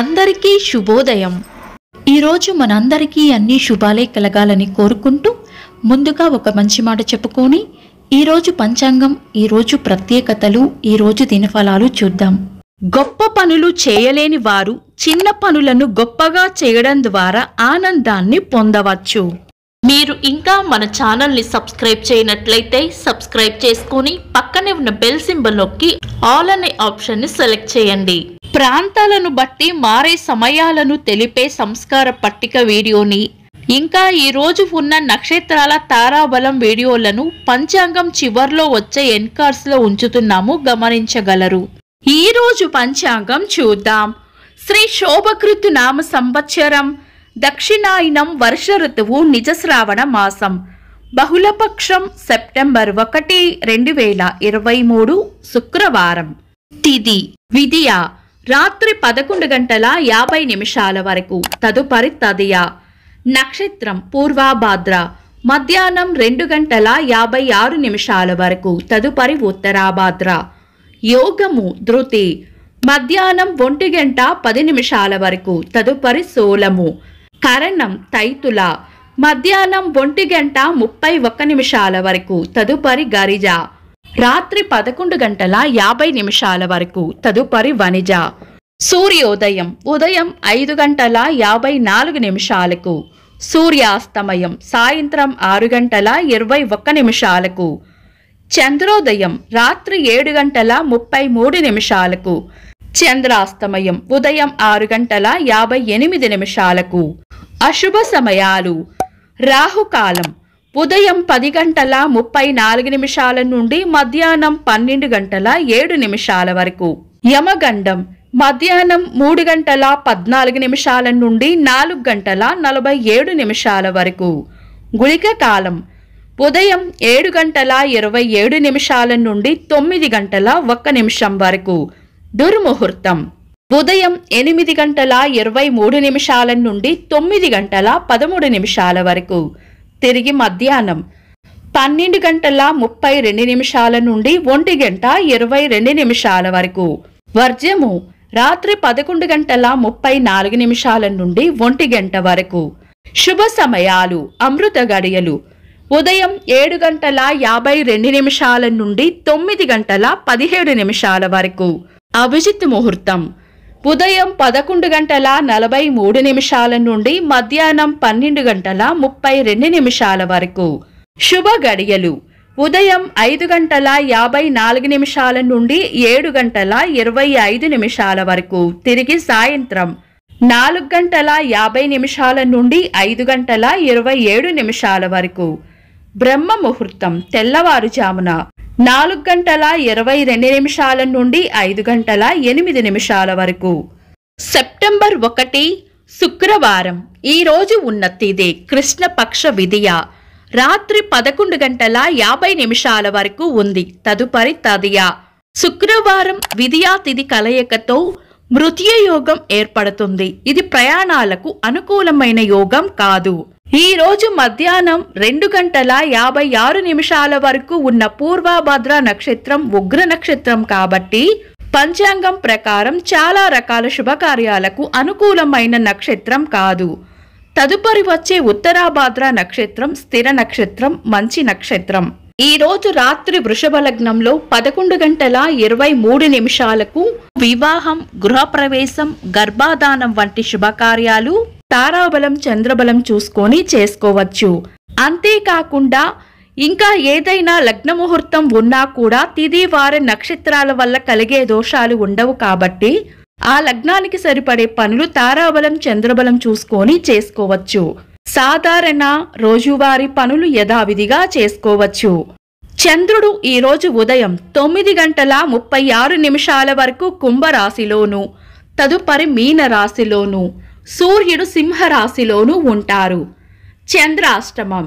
అందరికీ శుభోదయం ఈరోజు మనందరికీ అన్ని శుభాలే కలగాలని కోరుకుంటూ ముందుగా ఒక మంచి మాట చెప్పుకొని ఈరోజు పంచాంగం ఈరోజు ప్రత్యేకతలు ఈరోజు దినఫలాలు చూద్దాం గొప్ప పనులు చేయలేని వారు చిన్న పనులను గొప్పగా చేయడం ద్వారా ఆనందాన్ని పొందవచ్చు మీరు ఇంకా మన ఛానల్ని సబ్స్క్రైబ్ చేయనట్లయితే సబ్స్క్రైబ్ చేసుకుని పక్కనే ఉన్న బెల్ సింబల్ నొక్కి ఆల్ అనే ఆప్షన్ని సెలెక్ట్ చేయండి ప్రాంతాలను బట్టి మారే సమయాలను తెలిపే సంస్కార పట్టిక వీడియోని ఇంకా ఈరోజు ఉన్న నక్షత్రాల తారాబలం వీడియోలను పంచాంగం చివర్లో వచ్చే ఎన్కార్స్లో ఉంచుతున్నాము గమనించగలరు ఈరోజు పంచాంగం చూద్దాం శ్రీ శోభకృతు నామ సంవత్సరం దక్షిణాయనం వర్ష ఋతువు నిజశ్రావణ మాసం బహుళపక్షం సెప్టెంబర్ ఒకటి రెండు వేల ఇరవై మూడు శుక్రవారం తిది విధియా రాత్రి పదకొండు గంటల యాభై నిమిషాల వరకు తదుపరి తదియ నక్షత్రం పూర్వాభాద్ర మధ్యాహ్నం రెండు గంటల యాభై ఆరు నిమిషాల వరకు తదుపరి ఉత్తరాభాద్ర యోగము ధృతి మధ్యాహ్నం ఒంటి గంట పది నిమిషాల వరకు తదుపరి సోలము కరణం తైతుల మధ్యాహ్నం ఒంటి గంట ముప్పై ఒక్క నిమిషాల వరకు తదుపరి గరిజ రాత్రి పదకొండు గంటల యాభై నిమిషాల వరకు తదుపరి వణిజ సూర్యోదయం ఉదయం ఐదు గంటల యాభై నాలుగు నిమిషాలకు సూర్యాస్తమయం సాయంత్రం ఆరు గంటల ఇరవై ఒక్క నిమిషాలకు చంద్రోదయం రాత్రి ఏడు గంటల ముప్పై మూడు నిమిషాలకు చంద్రాస్తమయం ఉదయం ఆరు గంటల యాభై ఎనిమిది నిమిషాలకు అశుభ సమయాలు రాహుకాలం ఉదయం పది గంటల ముప్పై నాలుగు నిమిషాల నుండి మధ్యాహ్నం పన్నెండు గంటల ఏడు నిమిషాల వరకు యమగండం మధ్యాహ్నం మూడు గంటల పద్నాలుగు నిమిషాల నుండి నాలుగు గంటల నలభై ఏడు నిమిషాల వరకు గుళిక కాలం ఉదయం ఏడు గంటల ఇరవై ఏడు నిమిషాల నుండి తొమ్మిది గంటల ఒక్క నిమిషం వరకు దుర్ముహూర్తం ఉదయం ఎనిమిది గంటల ఇరవై మూడు నిమిషాల నుండి తొమ్మిది గంటల పదమూడు నిమిషాల వరకు తిరిగి మధ్యాహ్నం పన్నెండు గంటల ముప్పై రెండు నిమిషాల నుండి ఒంటి గంట ఇరవై రెండు నిమిషాల వరకు వర్జము రాత్రి పదకొండు గంటల ముప్పై నాలుగు నిమిషాల నుండి ఒంటి గంట వరకు శుభ సమయాలు అమృత గడియలు ఉదయం ఏడు గంటల యాభై రెండు నిమిషాల నుండి తొమ్మిది గంటల పదిహేడు నిమిషాల వరకు అభిజిత్ ముహూర్తం ఉదయం పదకొండు గంటల నలభై మూడు నిమిషాల నుండి మధ్యాహ్నం పన్నెండు గంటల ముప్పై రెండు నిమిషాల వరకు శుభ గడియలు ఉదయం ఐదు గంటల యాభై నాలుగు నిమిషాల నుండి ఏడు గంటల ఇరవై ఐదు నిమిషాల వరకు తిరిగి సాయంత్రం నాలుగు గంటల యాభై నిమిషాల నుండి ఐదు గంటల ఇరవై ఏడు నిమిషాల వరకు బ్రహ్మ ముహూర్తం తెల్లవారుజామున నాలుగు గంటల ఇరవై రెండు నిమిషాల నుండి ఐదు గంటల ఎనిమిది నిమిషాల వరకు సెప్టెంబర్ ఒకటి శుక్రవారం ఈరోజు ఉన్న తిది కృష్ణపక్ష విధియ రాత్రి పదకొండు గంటల యాభై నిమిషాల వరకు ఉంది తదుపరి తదియ శుక్రవారం విధియా తిథి కలయికతో మృత్యుయోగం ఏర్పడుతుంది ఇది ప్రయాణాలకు అనుకూలమైన యోగం కాదు ఈరోజు మధ్యాహ్నం రెండు గంటల యాభై ఆరు నిమిషాల వరకు ఉన్న పూర్వభద్ర నక్షత్రం ఉగ్ర నక్షత్రం కాబట్టి పంచాంగం ప్రకారం చాలా రకాల శుభకార్యాలకు అనుకూలమైన నక్షత్రం కాదు తదుపరి వచ్చే ఉత్తరాభాద్ర నక్షత్రం స్థిర నక్షత్రం మంచి నక్షత్రం ఈ రోజు రాత్రి వృషభ లగ్నంలో పదకొండు గంటల ఇరవై మూడు నిమిషాలకు వివాహం గృహప్రవేశం గర్భాధానం వంటి శుభకార్యాలు తారాబలం చంద్రబలం చూసుకొని చేసుకోవచ్చు అంతేకాకుండా ఇంకా ఏదైనా లగ్న ముహూర్తం ఉన్నా కూడా తిది వారి నక్షత్రాల వల్ల కలిగే దోషాలు ఉండవు కాబట్టి ఆ లగ్నానికి సరిపడే పనులు తారాబలం చంద్రబలం చూసుకొని చేసుకోవచ్చు సాధారణ రోజువారీ పనులు యథావిధిగా చేసుకోవచ్చు చంద్రుడు ఈరోజు ఉదయం తొమ్మిది గంటల ముప్పై ఆరు నిమిషాల వరకు కుంభరాశిలోను తదుపరి మీన రాశిలోను సూర్యుడు సింహరాశిలోనూ ఉంటారు చంద్రాష్టమం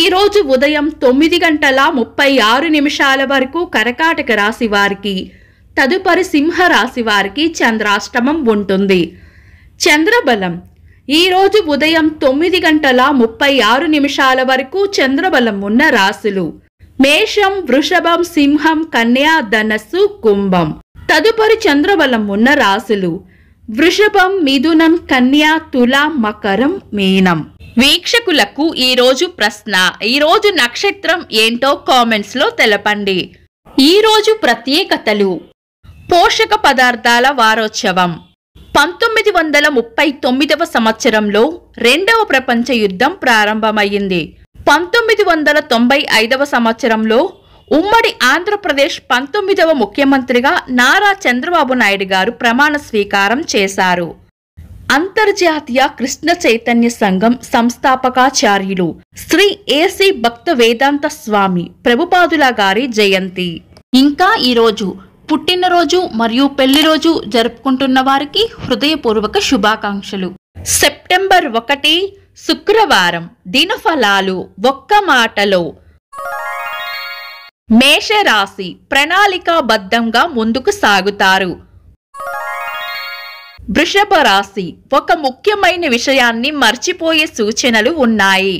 ఈరోజు ఉదయం తొమ్మిది గంటల ముప్పై ఆరు నిమిషాల వరకు కరకాటక రాశి వారికి తదుపరి సింహరాశి వారికి చంద్రాష్టమం ఉంటుంది చంద్రబలం ఈరోజు ఉదయం తొమ్మిది గంటల ముప్పై ఆరు నిమిషాల వరకు చంద్రబలం ఉన్న రాశులు మేషం వృషభం సింహం కన్యా ధనస్సు కుంభం తదుపరి చంద్రబలం ఉన్న రాశులు వృషభం మిథునం కన్యా తుల మకరం మీనం వీక్షకులకు ఈరోజు ప్రశ్న ఈరోజు నక్షత్రం ఏంటో కామెంట్స్లో తెలపండి ఈరోజు ప్రత్యేకతలు పోషక పదార్థాల వారోత్సవం పంతొమ్మిది వందల ముప్పై తొమ్మిదవ సంవత్సరంలో రెండవ ప్రపంచ యుద్ధం ప్రారంభమైంది పంతొమ్మిది వందల తొంభై ఐదవ సంవత్సరంలో ఉమ్మడి ఆంధ్రప్రదేశ్ పంతొమ్మిదవ ముఖ్యమంత్రిగా నారా చంద్రబాబు నాయుడు గారు ప్రమాణ స్వీకారం చేశారు అంతర్జాతీయ కృష్ణ చైతన్య సంఘం సంస్థాపకాచార్యులు శ్రీ ఏసి భక్త వేదాంత స్వామి ప్రభుపాదుల గారి జయంతి ఇంకా ఈరోజు పుట్టినరోజు మరియు పెళ్లి రోజు జరుపుకుంటున్న వారికి హృదయపూర్వక శుభాకాంక్షలు సెప్టెంబర్ ఒకటి శుక్రవారం దినఫలాలు ఒక్క మాటలో మేషరాశి ప్రణాళికాబద్ధంగా ముందుకు సాగుతారు వృషభ రాశి ఒక ముఖ్యమైన విషయాన్ని మర్చిపోయే సూచనలు ఉన్నాయి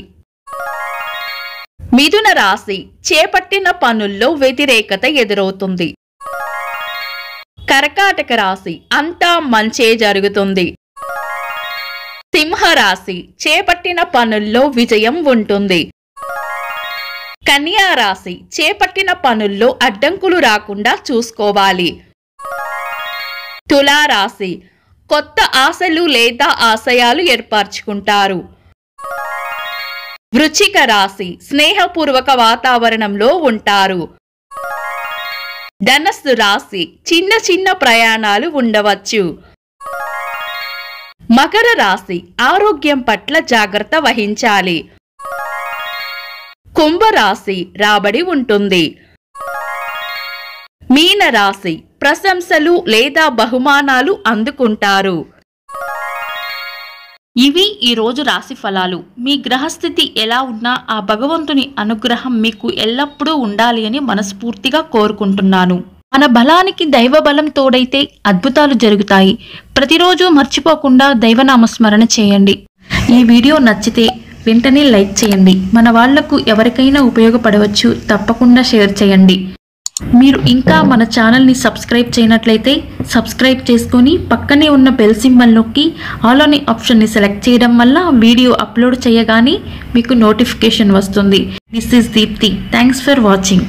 మిథున రాశి చేపట్టిన పనుల్లో వ్యతిరేకత ఎదురవుతుంది కర్కాటక రాశి అంతా మంచే జరుగుతుంది సింహరాశి చేపట్టిన పనుల్లో విజయం ఉంటుంది కన్యా రాశి చేపట్టిన పనుల్లో అడ్డంకులు రాకుండా చూసుకోవాలి తులారాశి కొత్త ఆశలు లేదా ఆశయాలు ఏర్పరచుకుంటారు వృచ్చిక రాశి స్నేహపూర్వక వాతావరణంలో ఉంటారు ధనస్సు రాశి చిన్న చిన్న ప్రయాణాలు ఉండవచ్చు మకర రాశి ఆరోగ్యం పట్ల జాగ్రత్త వహించాలి కుంభరాశి రాబడి ఉంటుంది మీనరాశి ప్రశంసలు లేదా బహుమానాలు అందుకుంటారు ఇవి ఈరోజు రాశి ఫలాలు మీ గ్రహస్థితి ఎలా ఉన్నా ఆ భగవంతుని అనుగ్రహం మీకు ఎల్లప్పుడూ ఉండాలి అని మనస్ఫూర్తిగా కోరుకుంటున్నాను మన బలానికి దైవ బలం తోడైతే అద్భుతాలు జరుగుతాయి ప్రతిరోజు మర్చిపోకుండా దైవనామస్మరణ చేయండి ఈ వీడియో నచ్చితే వెంటనే లైక్ చేయండి మన వాళ్లకు ఎవరికైనా ఉపయోగపడవచ్చు తప్పకుండా షేర్ చేయండి మీరు ఇంకా మన ఛానల్ని సబ్స్క్రైబ్ చేయనట్లయితే సబ్స్క్రైబ్ చేసుకొని పక్కనే ఉన్న బెల్ సింబల్ నొక్కి ఆల్ అనే ఆప్షన్ని సెలెక్ట్ చేయడం వల్ల వీడియో అప్లోడ్ చేయగానే మీకు నోటిఫికేషన్ వస్తుంది this is Deepti thanks for watching